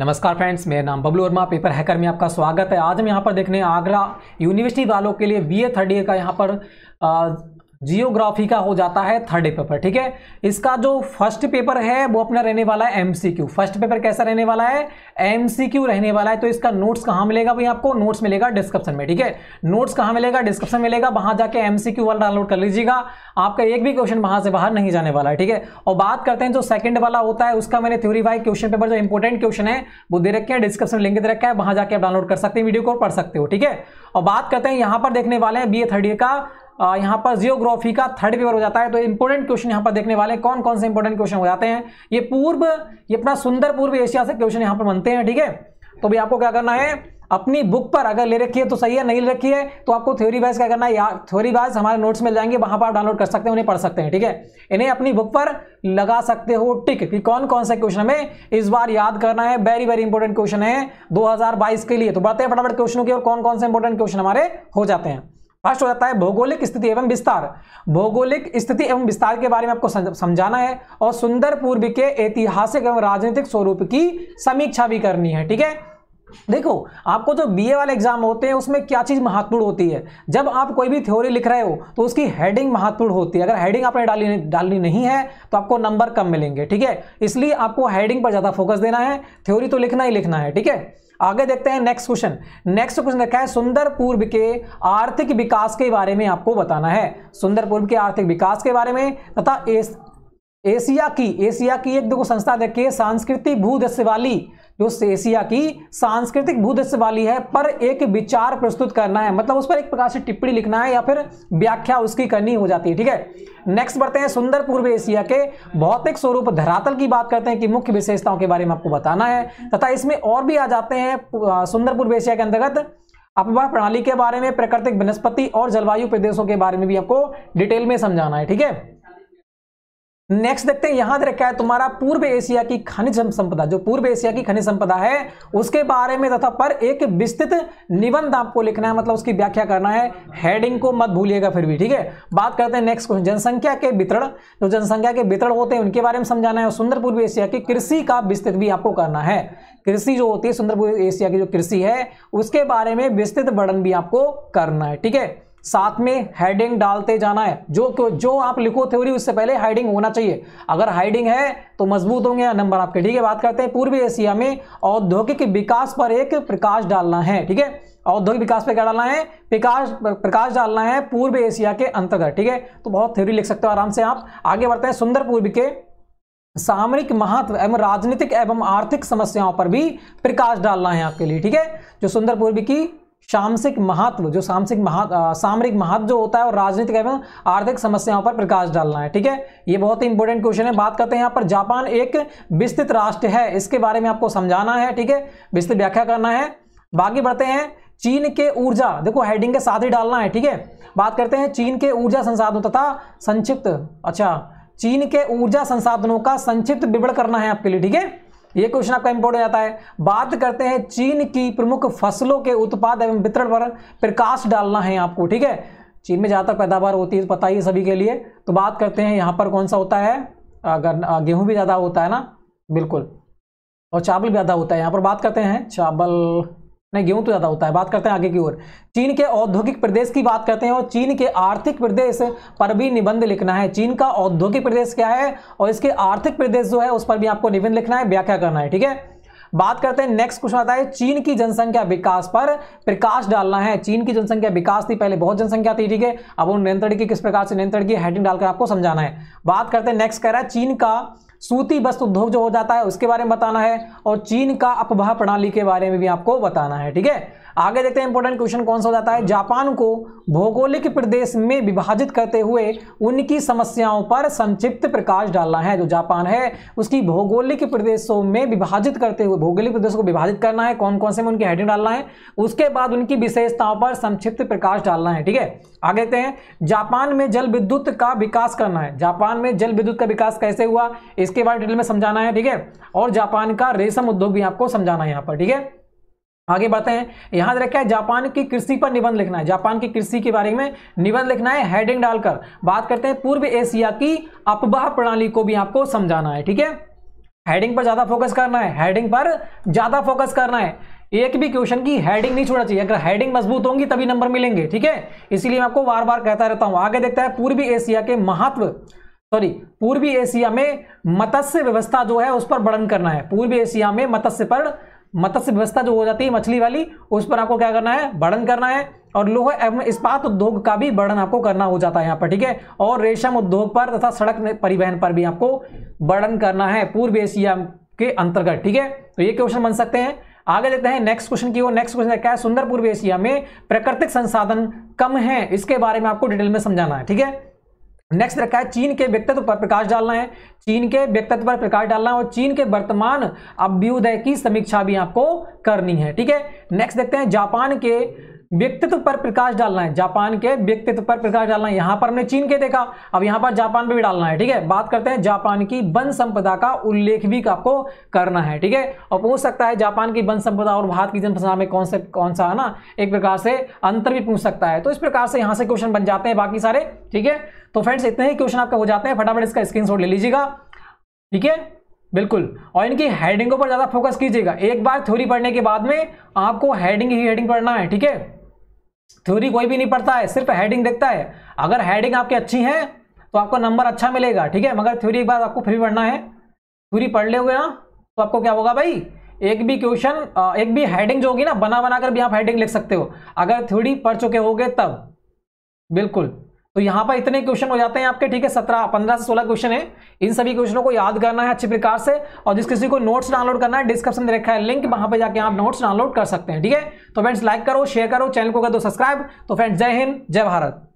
नमस्कार फ्रेंड्स मेरा नाम बबलू वर्मा पेपर हैकर में आपका स्वागत है आज हम यहाँ पर देखने आगरा यूनिवर्सिटी वालों के लिए बी ए थर्ड ईयर का यहाँ पर जियोग्राफी का हो जाता है थर्ड पेपर ठीक है इसका जो फर्स्ट पेपर है वो अपना रहने वाला है एमसीक्यू फर्स्ट पेपर कैसा रहने वाला है एमसीक्यू रहने वाला है तो इसका नोट्स कहाँ मिलेगा भाई आपको नोट्स मिलेगा डिस्क्रिप्शन में ठीक है नोट्स कहाँ मिलेगा डिस्क्रिप्शन मिलेगा वहां जाके एमसीक्यू वाला डाउनलोड कर लीजिएगा आपका एक भी क्वेश्चन वहां से बाहर नहीं जाने वाला है ठीक है और बात करते हैं जो सेकंड वाला होता है उसका मैंने थ्योरी वाई क्वेश्चन पेपर जो इंपॉर्टेंट क्वेश्चन है वो दे रखे हैं डिस्क्रिप्शन लिंक दे रखा है वहां जाके आप डाउनलोड कर सकते हैं वीडियो को पढ़ सकते हो ठीक है और बात करते हैं यहाँ पर देखने वाले हैं बी थर्ड ईयर का यहाँ पर जियोग्राफी का थर्ड पेपर हो जाता है तो इंपॉर्टेंट क्वेश्चन यहाँ पर देखने वाले कौन कौन से इंपॉर्टेंट क्वेश्चन हो जाते हैं ये पूर्व ये अपना सुंदर पूर्व एशिया से क्वेश्चन यहाँ पर बनते हैं ठीक है तो भी आपको क्या करना है अपनी बुक पर अगर ले रखी है तो सही है नहीं ले रखी है तो आपको थ्योरी वाइज क्या करना है या थ्योरी वाइज हमारे नोट्स मिल जाएंगे वहां पर आप डाउनलोड कर सकते हैं उन्हें पढ़ सकते हैं ठीक है इन्हें अपनी बुक पर लगा सकते हो टिक कि कौन कौन सा क्वेश्चन हमें इस बार याद करना है वेरी वेरी इंपॉर्टेंट क्वेश्चन है दो के लिए तो बढ़ते हैं फटाफट क्वेश्चनों की और कौन कौन से इंपॉर्टेंट क्वेश्चन हमारे हो जाते हैं फर्स्ट हो जाता है भौगोलिक स्थिति एवं विस्तार भौगोलिक स्थिति एवं विस्तार के बारे में आपको समझाना है और सुंदर पूर्व के ऐतिहासिक एवं राजनीतिक स्वरूप की समीक्षा भी करनी है ठीक है देखो आपको जो बीए वाले एग्जाम होते हैं उसमें क्या चीज़ महत्वपूर्ण होती है जब आप कोई भी थ्योरी लिख रहे हो तो उसकी हेडिंग महत्वपूर्ण होती है अगर हेडिंग आपने डाली डालनी नहीं है तो आपको नंबर कम मिलेंगे ठीक है इसलिए आपको हेडिंग पर ज़्यादा फोकस देना है थ्योरी तो लिखना ही लिखना है ठीक है आगे देखते हैं नेक्स्ट क्वेश्चन नेक्स्ट क्वेश्चन देखा है सुंदर पूर्व के आर्थिक विकास के बारे में आपको बताना है सुंदर पूर्व के आर्थिक विकास के बारे में तथा एशिया की एशिया की एक देखो संस्था देखिए सांस्कृतिक भूदृश्य वाली जो एशिया की सांस्कृतिक भूदृश्य वाली है पर एक विचार प्रस्तुत करना है मतलब उस पर एक प्रकार से टिप्पणी लिखना है या फिर व्याख्या उसकी करनी हो जाती है ठीक है नेक्स्ट बढ़ते हैं सुंदर पूर्व एशिया के भौतिक स्वरूप धरातल की बात करते हैं कि मुख्य विशेषताओं के बारे में आपको बताना है तथा इसमें और भी आ जाते हैं सुंदर पूर्व एशिया के अंतर्गत अपवाह प्रणाली के बारे में प्राकृतिक वनस्पति और जलवायु प्रदेशों के बारे में भी आपको डिटेल में समझाना है ठीक है नेक्स्ट देखते हैं यहां रखा है तुम्हारा पूर्व एशिया की खनिज संपदा जो पूर्व एशिया की खनिज संपदा है उसके बारे में तथा पर एक विस्तृत निबंध आपको लिखना है मतलब उसकी व्याख्या करना है हेडिंग को मत भूलिएगा फिर भी ठीक है बात करते हैं नेक्स्ट क्वेश्चन जनसंख्या के वितरण जो तो जनसंख्या के वितरण होते हैं उनके बारे में समझाना है सुंदर पूर्व एशिया की कृषि का विस्तृत भी आपको करना है कृषि जो होती है सुंदर पूर्व एशिया की जो कृषि है उसके बारे में विस्तृत वर्णन भी आपको करना है ठीक है साथ में हेडिंग डालते जाना है जो जो आप लिखो थ्योरी उससे पहले हाइडिंग होना चाहिए अगर हाइडिंग है तो मजबूत होंगे नंबर आपके ठीक है बात करते हैं पूर्वी एशिया में औद्योगिक विकास पर एक प्रकाश डालना है ठीक है औद्योगिक विकास पर क्या डालना है प्रकाश प्रकाश डालना है पूर्व एशिया के अंतर्गत ठीक है तो बहुत थ्योरी लिख सकते हो आराम से आप आगे बढ़ते हैं सुंदर पूर्व के सामरिक महत्व एवं राजनीतिक एवं आर्थिक समस्याओं पर भी प्रकाश डालना है आपके लिए ठीक है जो सुंदर पूर्वी की सामसिक महत्व जो सामसिक महा सामरिक महत्व जो होता है और राजनीतिक एवं आर्थिक समस्याओं पर प्रकाश डालना है ठीक है ये बहुत ही इंपॉर्टेंट क्वेश्चन है बात करते हैं यहाँ पर जापान एक विस्तृत राष्ट्र है इसके बारे में आपको समझाना है ठीक है विस्तृत व्याख्या करना है बाकी बढ़ते हैं चीन के ऊर्जा देखो हेडिंग के साथ ही डालना है ठीक है बात करते हैं चीन के ऊर्जा संसाधनों तथा संक्षिप्त अच्छा चीन के ऊर्जा संसाधनों का संक्षिप्त विवरण करना है आपके लिए ठीक है ये क्वेश्चन आपका इंपोर्टेंट आता है बात करते हैं चीन की प्रमुख फसलों के उत्पाद एवं वितरण पर प्रकाश डालना है आपको ठीक है चीन में ज़्यादातर पैदावार होती है पता ही सभी के लिए तो बात करते हैं यहाँ पर कौन सा होता है अगर गेहूँ भी ज़्यादा होता है ना बिल्कुल और चावल भी ज़्यादा होता है यहाँ पर बात करते हैं चावल नहीं गेहूं तो ज्यादा होता है बात करते हैं आगे की ओर चीन के औद्योगिक प्रदेश की बात करते हैं और चीन के आर्थिक प्रदेश पर भी निबंध लिखना है चीन का औद्योगिक प्रदेश क्या है और इसके आर्थिक प्रदेश जो है उस पर भी आपको निबंध लिखना है व्याख्या करना है ठीक है बात करते हैं नेक्स्ट क्वेश्चन आता है चीन की जनसंख्या विकास पर प्रकाश डालना है चीन की जनसंख्या विकास थी पहले बहुत जनसंख्या थी ठीक है अब उन नियंत्रण की किस प्रकार से नियंत्रण की हेडिंग डालकर आपको समझाना है बात करते हैं नेक्स्ट कह रहा है चीन का सूती वस्त्र उद्योग जो हो जाता है उसके बारे में बताना है और चीन का अपवाह प्रणाली के बारे में भी आपको बताना है ठीक है आगे देखते हैं इंपॉर्टेंट क्वेश्चन कौन सा हो जाता है जापान को भौगोलिक प्रदेश में विभाजित करते हुए उनकी समस्याओं पर संक्षिप्त प्रकाश डालना है जो जापान है उसकी भौगोलिक प्रदेशों में विभाजित करते हुए भौगोलिक प्रदेश को विभाजित करना है कौन कौन से में उनकी हेडिंग डालना है उसके बाद उनकी विशेषताओं पर संक्षिप्त प्रकाश डालना है ठीक है आगे देखते हैं जापान में जल विद्युत का विकास करना है जापान में जल विद्युत का विकास कैसे हुआ इसके बारे डिटेल में समझाना है ठीक है और जापान का रेशम उद्योग भी आपको समझाना है यहाँ पर ठीक है आगे बढ़ते हैं से रखा है जापान की कृषि पर निबंध लिखना है जापान की कृषि के बारे में निबंध लिखना है हेडिंग डालकर बात करते हैं पूर्व एशिया की अपवाह प्रणाली को भी आपको समझाना है ठीक है हेडिंग पर ज़्यादा फोकस करना है हेडिंग पर ज़्यादा फोकस करना है एक भी क्वेश्चन की हेडिंग नहीं छोड़ना चाहिए अगर हेडिंग मजबूत होंगी तभी नंबर मिलेंगे ठीक है इसीलिए मैं आपको बार बार कहता रहता हूँ आगे देखता है पूर्वी एशिया के महत्व सॉरी पूर्वी एशिया में मत्स्य व्यवस्था जो है उस पर वर्णन करना है पूर्वी एशिया में मत्स्य पर मत्स्य व्यवस्था जो हो जाती है मछली वाली उस पर आपको क्या करना है वर्णन करना है और लोह एवं इस्पात उद्योग का भी वर्णन आपको करना हो जाता है यहाँ पर ठीक है और रेशम उद्योग पर तथा सड़क परिवहन पर भी आपको वर्णन करना है पूर्व एशिया के अंतर्गत ठीक है तो ये क्वेश्चन बन सकते हैं आगे देखते हैं नेक्स्ट क्वेश्चन की वो नेक्स्ट क्वेश्चन क्या है सुंदर पूर्व एशिया में प्राकृतिक संसाधन कम है इसके बारे में आपको डिटेल में समझाना है ठीक है नेक्स्ट रखा है चीन के व्यक्तित्व पर प्रकाश डालना है चीन के व्यक्तित्व पर प्रकाश डालना है और चीन के वर्तमान अभ्युदय की समीक्षा भी आपको करनी है ठीक है नेक्स्ट देखते हैं जापान के व्यक्तित्व पर प्रकाश डालना है जापान के व्यक्तित्व पर प्रकाश डालना है यहां पर हमने चीन के देखा अब यहां पर जापान पर भी डालना है ठीक है बात करते हैं जापान की वन संपदा का उल्लेख भी आपको करना है ठीक है और पूछ सकता है जापान की वन संपदा और भारत की जनसंख्या में कौन से कौन सा है ना एक प्रकार से अंतर भी पूछ सकता है तो इस प्रकार से यहां से क्वेश्चन बन जाते हैं बाकी सारे ठीक है तो फ्रेंड्स इतने ही क्वेश्चन आपके हो जाते हैं फटाफट इसका स्क्रीनशॉट ले लीजिएगा ठीक है बिल्कुल और इनकी हेडिंगों पर ज़्यादा फोकस कीजिएगा एक बार थ्योरी पढ़ने के बाद में आपको हेडिंग ही हेडिंग पढ़ना है ठीक है थ्योरी कोई भी नहीं पढ़ता है सिर्फ हेडिंग देखता है अगर हेडिंग आपकी अच्छी है तो आपको नंबर अच्छा मिलेगा ठीक है मगर थ्योरी एक बार आपको फ्री पढ़ना है थ्योरी पढ़ लोगे ना तो आपको क्या होगा भाई एक भी क्वेश्चन एक भी हेडिंग जो होगी ना बना बनाकर भी आप हेडिंग लिख सकते हो अगर थ्योरी पढ़ चुके होगे तब बिल्कुल तो यहाँ पर इतने क्वेश्चन हो जाते हैं आपके ठीक है सत्रह पंद्रह से सोलह क्वेश्चन है इन सभी क्वेश्चनों को याद करना है अच्छे प्रकार से और जिस किसी को नोट्स डाउनलोड करना है डिस्क्रिप्शन में रखा है लिंक वहां पर जाके आप नोट्स डाउनलोड कर सकते हैं ठीक है तो फ्रेंड्स लाइक करो शेयर करो चैनल को कर दो सब्सक्राइब तो फ्रेंड्स जय हिंद जय भारत